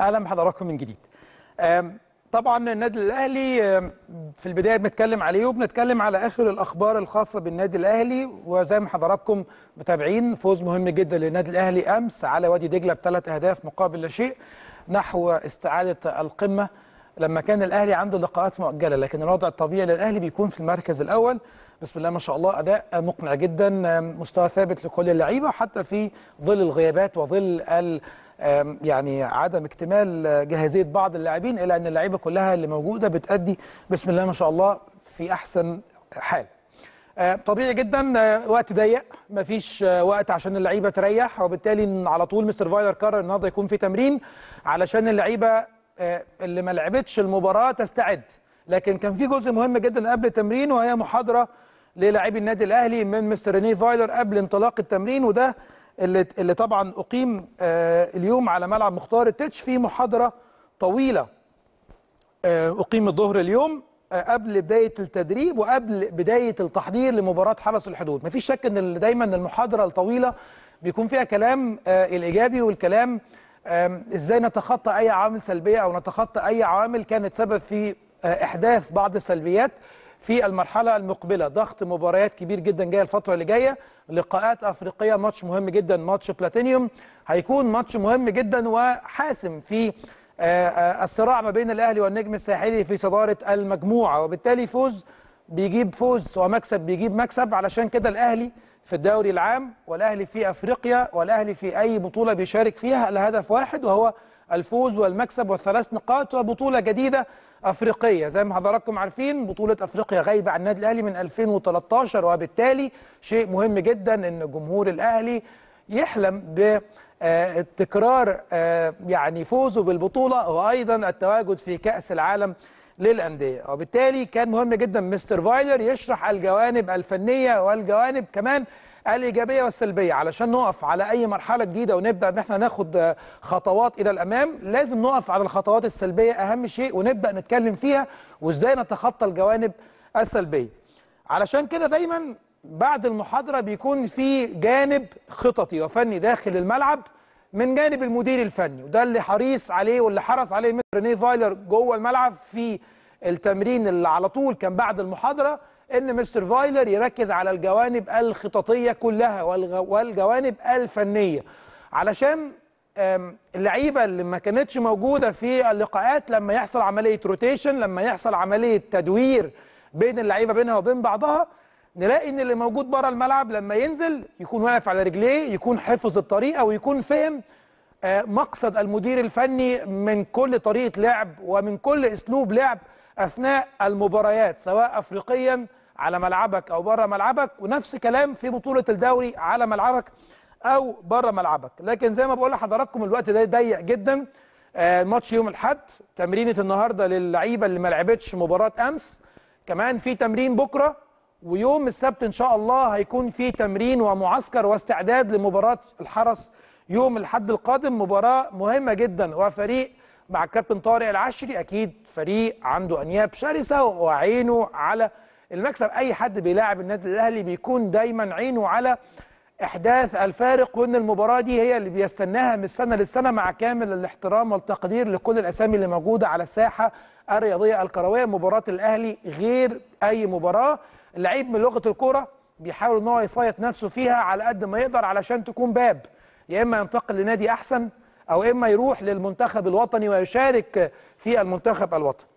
اهلا بحضراتكم من جديد طبعا النادي الاهلي في البدايه بنتكلم عليه وبنتكلم على اخر الاخبار الخاصه بالنادي الاهلي وزي ما حضراتكم متابعين فوز مهم جدا للنادي الاهلي امس على وادي دجله بثلاث اهداف مقابل لا شيء نحو استعاده القمه لما كان الاهلي عنده لقاءات مؤجله لكن الوضع الطبيعي للاهلي بيكون في المركز الاول بسم الله ما شاء الله اداء مقنع جدا مستوى ثابت لكل اللعيبه وحتى في ظل الغيابات وظل ال يعني عدم اكتمال جاهزيه بعض اللاعبين الا ان اللعيبه كلها اللي موجوده بتادي بسم الله ما شاء الله في احسن حال آه، طبيعي جدا آه، وقت ضيق مفيش آه، وقت عشان اللعيبه تريح وبالتالي على طول مستر فايلر قرر النهارده يكون في تمرين علشان اللعيبه آه، اللي ما لعبتش المباراه تستعد لكن كان في جزء مهم جدا قبل التمرين وهي محاضره للاعبي النادي الاهلي من مستر ريني فايلر قبل انطلاق التمرين وده اللي اللي طبعا اقيم آه، اليوم على ملعب مختار التتش في محاضره طويله آه، اقيم الظهر اليوم قبل بدايه التدريب وقبل بدايه التحضير لمباراه حرس الحدود مفيش شك ان دايما المحاضره الطويله بيكون فيها كلام الايجابي والكلام ازاي نتخطى اي عوامل سلبيه او نتخطى اي عوامل كانت سبب في أه، احداث بعض السلبيات في المرحله المقبله ضغط مباريات كبير جدا جايه الفتره اللي جايه لقاءات افريقيه ماتش مهم جدا ماتش بلاتينيوم هيكون ماتش مهم جدا وحاسم في أه، أه، الصراع ما بين الاهلي والنجم الساحلي في صداره المجموعه وبالتالي فوز بيجيب فوز ومكسب بيجيب مكسب علشان كده الاهلي في الدوري العام والاهلي في افريقيا والاهلي في اي بطوله بيشارك فيها الهدف واحد وهو الفوز والمكسب والثلاث نقاط وبطوله جديده افريقيه زي ما حضراتكم عارفين بطوله افريقيا غايبه عن النادي الاهلي من 2013 وبالتالي شيء مهم جدا ان جمهور الاهلي يحلم ب تكرار آه، يعني فوزه بالبطوله وايضا التواجد في كاس العالم للانديه وبالتالي كان مهم جدا مستر فايلر يشرح الجوانب الفنيه والجوانب كمان الايجابيه والسلبيه علشان نقف على اي مرحله جديده ونبدا ان احنا ناخد خطوات الى الامام لازم نقف على الخطوات السلبيه اهم شيء ونبدا نتكلم فيها وازاي نتخطى الجوانب السلبيه علشان كده دايما بعد المحاضره بيكون في جانب خططي وفني داخل الملعب من جانب المدير الفني وده اللي حريص عليه واللي حرص عليه مستر رينيه فايلر جوه الملعب في التمرين اللي على طول كان بعد المحاضره ان مستر فايلر يركز على الجوانب الخططيه كلها والجوانب الفنيه علشان اللعيبه اللي ما كانتش موجوده في اللقاءات لما يحصل عمليه روتيشن لما يحصل عمليه تدوير بين اللعيبه بينها وبين بعضها نلاقي ان اللي موجود بره الملعب لما ينزل يكون واقف على رجليه يكون حفظ الطريقه ويكون فهم آه، مقصد المدير الفني من كل طريقه لعب ومن كل اسلوب لعب اثناء المباريات سواء افريقيا على ملعبك او بره ملعبك ونفس كلام في بطوله الدوري على ملعبك او بره ملعبك لكن زي ما بقول لحضراتكم الوقت ده ضيق جدا الماتش آه، يوم الاحد تمرينه النهارده للعيبه اللي ما لعبتش مباراه امس كمان في تمرين بكره ويوم السبت ان شاء الله هيكون في تمرين ومعسكر واستعداد لمباراه الحرس يوم الحد القادم مباراه مهمه جدا وفريق مع الكابتن طارق العشري اكيد فريق عنده انياب شرسه وعينه على المكسب اي حد بيلاعب النادي الاهلي بيكون دايما عينه على احداث الفارق وان المباراه دي هي اللي بيستناها من السنه للسنه مع كامل الاحترام والتقدير لكل الاسامي اللي موجوده على الساحه الرياضيه الكرويه مباراه الاهلي غير اي مباراه اللعيب من لغه الكوره بيحاول ان هو يصيط نفسه فيها على قد ما يقدر علشان تكون باب يا اما ينتقل لنادي احسن او اما يروح للمنتخب الوطني ويشارك في المنتخب الوطني